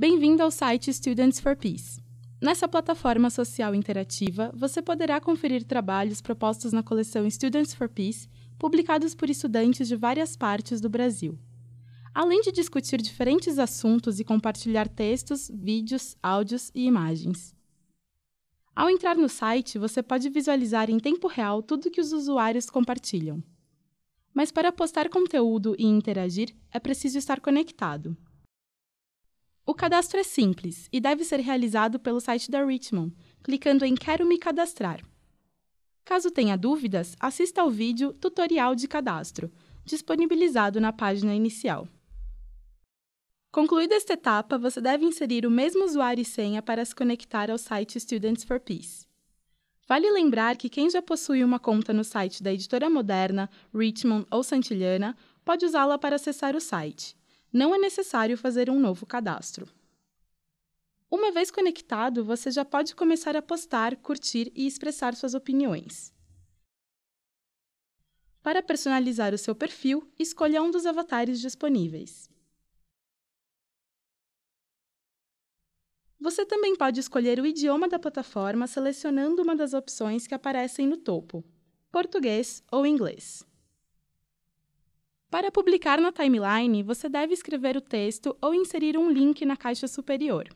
Bem-vindo ao site Students for Peace. Nessa plataforma social interativa, você poderá conferir trabalhos propostos na coleção Students for Peace, publicados por estudantes de várias partes do Brasil. Além de discutir diferentes assuntos e compartilhar textos, vídeos, áudios e imagens. Ao entrar no site, você pode visualizar em tempo real tudo que os usuários compartilham. Mas para postar conteúdo e interagir, é preciso estar conectado. O cadastro é simples e deve ser realizado pelo site da Richmond, clicando em Quero me cadastrar. Caso tenha dúvidas, assista ao vídeo Tutorial de Cadastro, disponibilizado na página inicial. Concluída esta etapa, você deve inserir o mesmo usuário e senha para se conectar ao site Students for Peace. Vale lembrar que quem já possui uma conta no site da editora moderna, Richmond ou Santillana pode usá-la para acessar o site não é necessário fazer um novo cadastro. Uma vez conectado, você já pode começar a postar, curtir e expressar suas opiniões. Para personalizar o seu perfil, escolha um dos avatares disponíveis. Você também pode escolher o idioma da plataforma selecionando uma das opções que aparecem no topo: português ou inglês. Para publicar na timeline, você deve escrever o texto ou inserir um link na caixa superior.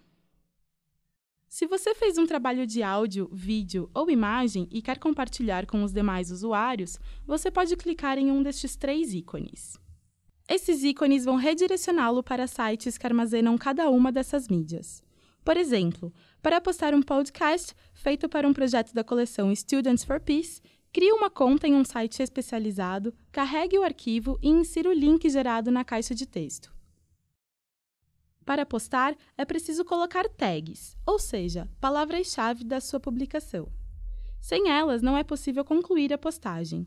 Se você fez um trabalho de áudio, vídeo ou imagem e quer compartilhar com os demais usuários, você pode clicar em um destes três ícones. Esses ícones vão redirecioná-lo para sites que armazenam cada uma dessas mídias. Por exemplo, para postar um podcast feito para um projeto da coleção Students for Peace, Crie uma conta em um site especializado, carregue o arquivo e insira o link gerado na caixa de texto. Para postar, é preciso colocar tags, ou seja, palavras-chave da sua publicação. Sem elas, não é possível concluir a postagem.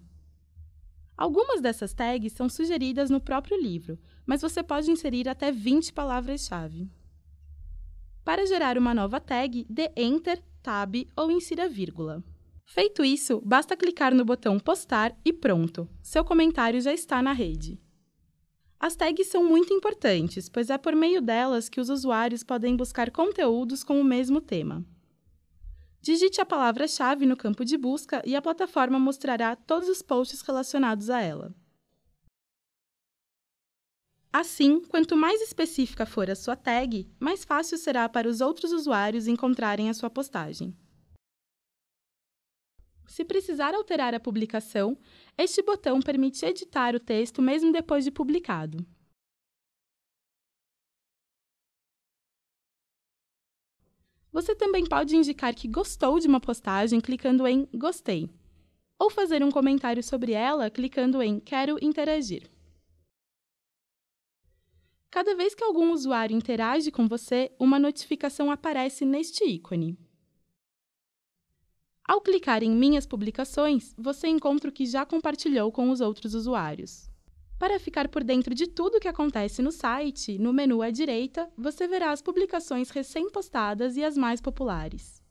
Algumas dessas tags são sugeridas no próprio livro, mas você pode inserir até 20 palavras-chave. Para gerar uma nova tag, dê Enter, Tab ou insira vírgula. Feito isso, basta clicar no botão postar e pronto, seu comentário já está na rede. As tags são muito importantes, pois é por meio delas que os usuários podem buscar conteúdos com o mesmo tema. Digite a palavra-chave no campo de busca e a plataforma mostrará todos os posts relacionados a ela. Assim, quanto mais específica for a sua tag, mais fácil será para os outros usuários encontrarem a sua postagem. Se precisar alterar a publicação, este botão permite editar o texto mesmo depois de publicado. Você também pode indicar que gostou de uma postagem clicando em Gostei, ou fazer um comentário sobre ela clicando em Quero interagir. Cada vez que algum usuário interage com você, uma notificação aparece neste ícone. Ao clicar em Minhas Publicações, você encontra o que já compartilhou com os outros usuários. Para ficar por dentro de tudo o que acontece no site, no menu à direita, você verá as publicações recém-postadas e as mais populares.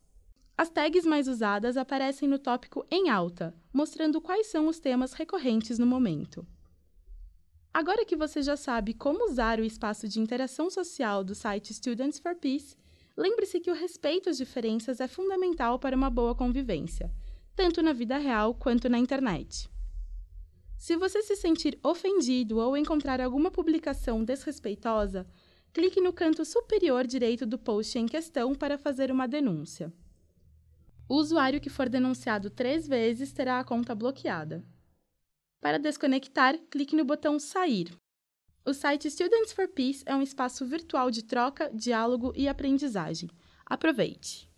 As tags mais usadas aparecem no tópico Em Alta, mostrando quais são os temas recorrentes no momento. Agora que você já sabe como usar o espaço de interação social do site Students for Peace, Lembre-se que o respeito às diferenças é fundamental para uma boa convivência, tanto na vida real quanto na internet. Se você se sentir ofendido ou encontrar alguma publicação desrespeitosa, clique no canto superior direito do post em questão para fazer uma denúncia. O usuário que for denunciado três vezes terá a conta bloqueada. Para desconectar, clique no botão Sair. O site Students for Peace é um espaço virtual de troca, diálogo e aprendizagem. Aproveite!